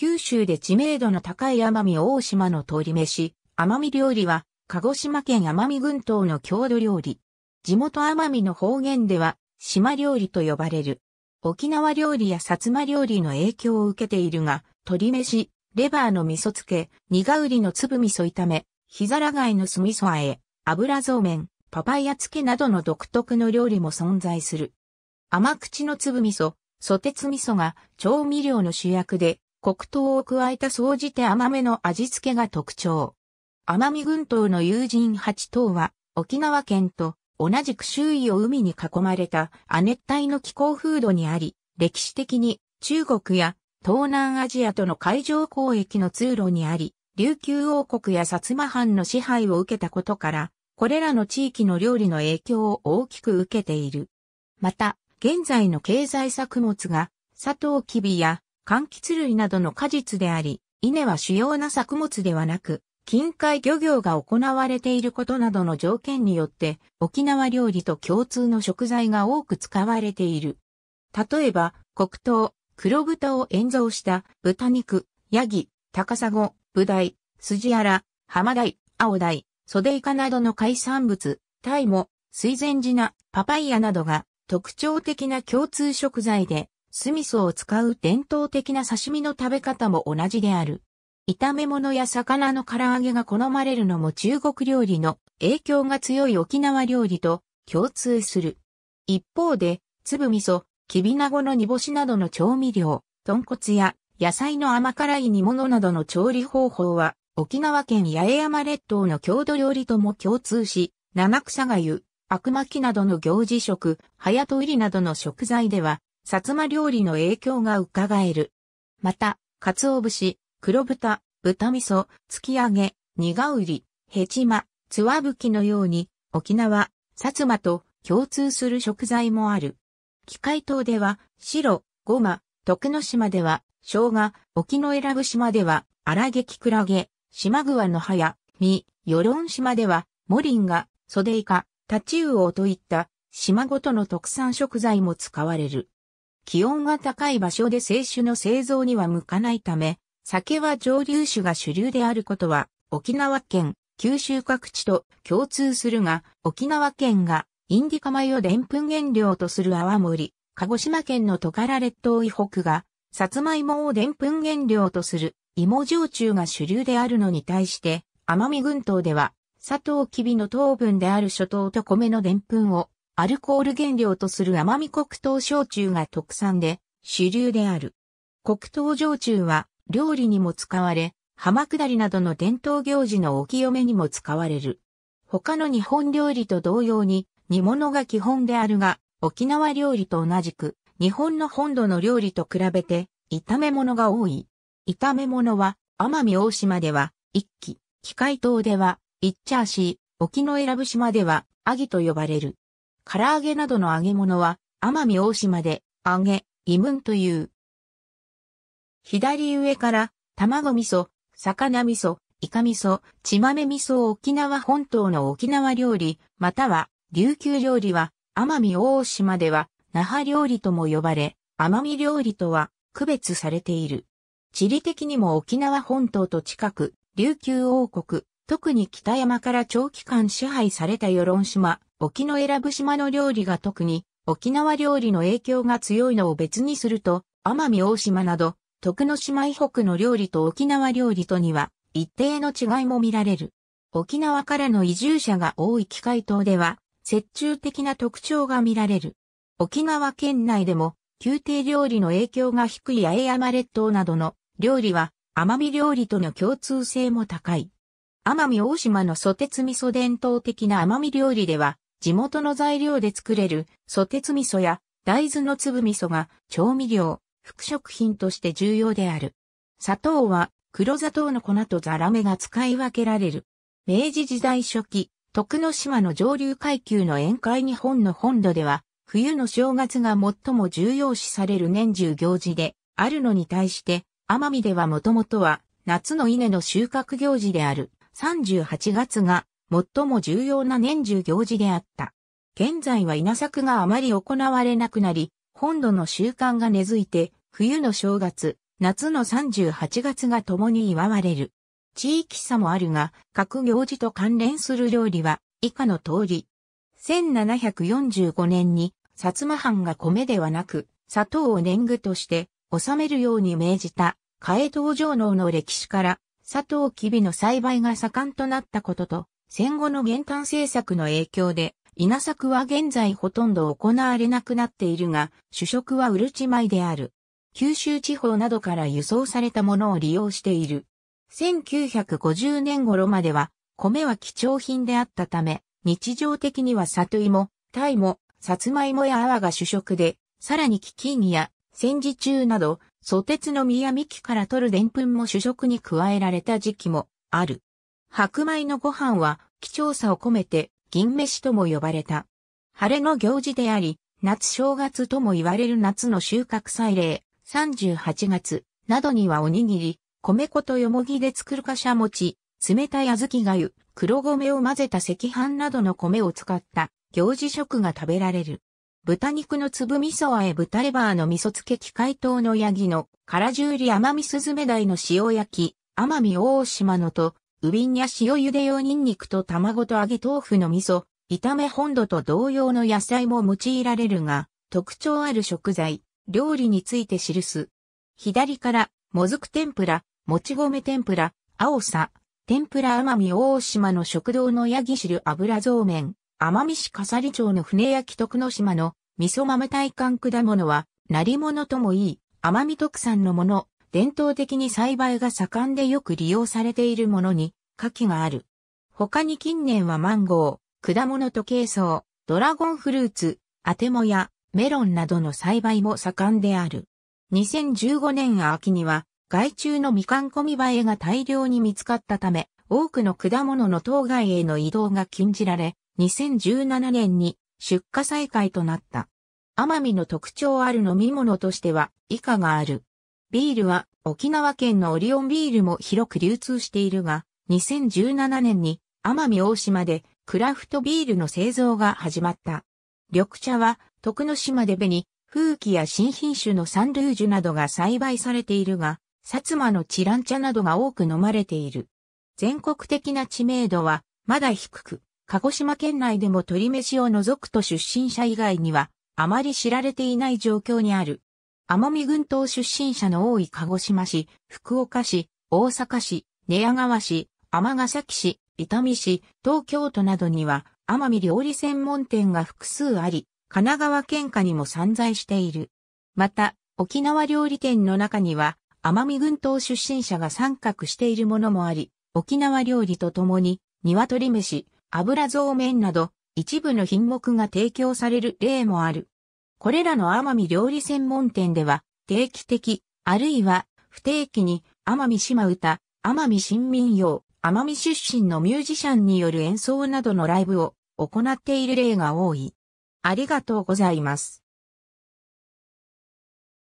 九州で知名度の高い奄美大島の通り飯、奄美料理は、鹿児島県奄美群島の郷土料理。地元奄美の方言では、島料理と呼ばれる。沖縄料理や薩摩料理の影響を受けているが、鶏飯、レバーの味噌漬け、苦瓜の粒味噌炒め、ひざら貝の酢味噌和え、油そうめん、パパイヤ漬けなどの独特の料理も存在する。甘口の粒味噌、ソテツ味噌が調味料の主役で、黒糖を加えた総じて甘めの味付けが特徴。奄美群島の友人8島は、沖縄県と同じく周囲を海に囲まれた亜熱帯の気候風土にあり、歴史的に中国や東南アジアとの海上交易の通路にあり、琉球王国や薩摩藩の支配を受けたことから、これらの地域の料理の影響を大きく受けている。また、現在の経済作物が、砂糖キビや柑橘類などの果実であり、稲は主要な作物ではなく、近海漁業が行われていることなどの条件によって、沖縄料理と共通の食材が多く使われている。例えば、黒糖、黒豚を塩奏した豚肉、ヤギ、高砂、ブダイ、スジアラ、ハマダイ、アオダイ、ソデイカなどの海産物、タイも、水前寺ナ、パパイヤなどが特徴的な共通食材で、酢味噌を使う伝統的な刺身の食べ方も同じである。炒め物や魚の唐揚げが好まれるのも中国料理の影響が強い沖縄料理と共通する。一方で、粒味噌、きびなごの煮干しなどの調味料、豚骨や野菜の甘辛い煮物などの調理方法は、沖縄県八重山列島の郷土料理とも共通し、七草がゆ、悪巻きなどの行事食、早と入りなどの食材では、薩摩料理の影響が伺える。また、鰹節、黒豚、豚味噌、突き揚げ、苦うり、ヘチマ、つわぶきのように、沖縄、薩摩と共通する食材もある。機械島では、白、ごま、徳之島では、生姜、沖の選ぶ島では、荒げきくらげ、島グワの葉や、実、与論島では、モリンガ、ソデイカ、タチウオといった、島ごとの特産食材も使われる。気温が高い場所で清酒の製造には向かないため、酒は蒸留酒が主流であることは、沖縄県、九州各地と共通するが、沖縄県がインディカ米をでんぷん原料とする泡盛、鹿児島県のトカラ列島以北が、サツマイモをでんぷん原料とする芋焼酎が主流であるのに対して、奄美群島では、砂糖きびの糖分である諸島と米のでんぷんをアルコール原料とする甘味黒糖焼酎が特産で主流である。黒糖焼酎は料理にも使われ、浜下りなどの伝統行事のお清めにも使われる。他の日本料理と同様に煮物が基本であるが、沖縄料理と同じく日本の本土の料理と比べて炒め物が多い。炒め物は奄美大島では一気、機械島ではイッチーシー、沖永良部島ではアギと呼ばれる。唐揚げなどの揚げ物は、奄美大島で、揚げ、ムンという。左上から、卵味噌、魚味噌、イカ味噌、血豆味噌沖縄本島の沖縄料理、または、琉球料理は、奄美大島では、那覇料理とも呼ばれ、奄美料理とは、区別されている。地理的にも沖縄本島と近く、琉球王国、特に北山から長期間支配された与論島、沖永良部島の料理が特に沖縄料理の影響が強いのを別にすると、奄美大島など、徳之島以北の料理と沖縄料理とには一定の違いも見られる。沖縄からの移住者が多い機械島では、折衷的な特徴が見られる。沖縄県内でも、宮廷料理の影響が低い八重山列島などの料理は、奄美料理との共通性も高い。奄美大島のソテツ味噌伝統的な奄美料理では、地元の材料で作れるソテツ味噌や大豆の粒味噌が調味料、副食品として重要である。砂糖は黒砂糖の粉とザラメが使い分けられる。明治時代初期、徳之島の上流階級の宴会日本の本土では、冬の正月が最も重要視される年中行事であるのに対して、奄美ではもともとは夏の稲の収穫行事である38月が最も重要な年中行事であった。現在は稲作があまり行われなくなり、本土の習慣が根付いて、冬の正月、夏の38月が共に祝われる。地域差もあるが、各行事と関連する料理は以下の通り。1745年に、薩摩藩が米ではなく、砂糖を年貢として納めるように命じた、加江東上農の歴史から、砂糖きびの栽培が盛んとなったことと、戦後の減反政策の影響で、稲作は現在ほとんど行われなくなっているが、主食はうるち米である。九州地方などから輸送されたものを利用している。1950年頃までは、米は貴重品であったため、日常的には里芋、タイも、さつまいもや泡が主食で、さらに飢饉や戦時中など、蘇鉄の実や幹から取る澱粉も主食に加えられた時期もある。白米のご飯は貴重さを込めて銀飯とも呼ばれた。晴れの行事であり、夏正月とも言われる夏の収穫祭礼、38月などにはおにぎり、米粉とよもぎで作るかしゃ餅、冷たい小豆がゆ、黒米を混ぜた赤飯などの米を使った行事食が食べられる。豚肉の粒味噌和え豚レバーの味噌漬け機械等のヤギの唐十里甘味スズメダイの塩焼き、奄美大島のとウビンや塩茹で用ニンニクと卵と揚げ豆腐の味噌、炒め本土と同様の野菜も用いられるが、特徴ある食材、料理について記す。左から、もずく天ぷら、もち米天ぷら、青さ、天ぷら奄美大島の食堂のヤギ汁油増麺、奄美市笠利町の船焼き徳之島の味噌豆体感果物は、なり物ともいい、奄美特産のもの、伝統的に栽培が盛んでよく利用されているものに、牡蠣がある。他に近年はマンゴー、果物と珪藻、ドラゴンフルーツ、アテモやメロンなどの栽培も盛んである。2015年秋には、害虫のみかん込み映えが大量に見つかったため、多くの果物の当該への移動が禁じられ、2017年に出荷再開となった。奄美の特徴ある飲み物としては以下がある。ビールは沖縄県のオリオンビールも広く流通しているが、2017年に奄美大島でクラフトビールの製造が始まった。緑茶は徳之島で紅、風紀や新品種のサンルージュなどが栽培されているが、薩摩のチラン茶などが多く飲まれている。全国的な知名度はまだ低く、鹿児島県内でも鳥飯を除くと出身者以外にはあまり知られていない状況にある。奄美群島出身者の多い鹿児島市、福岡市、大阪市、寝屋川市、尼崎市、伊丹市、東京都などには、奄美料理専門店が複数あり、神奈川県下にも散在している。また、沖縄料理店の中には、奄美群島出身者が参画しているものもあり、沖縄料理とともに、鶏飯、油増麺など、一部の品目が提供される例もある。これらの奄美料理専門店では、定期的、あるいは不定期に、奄美島唄、奄美新民謡、奄美出身のミュージシャンによる演奏などのライブを行っている例が多い。ありがとうございます。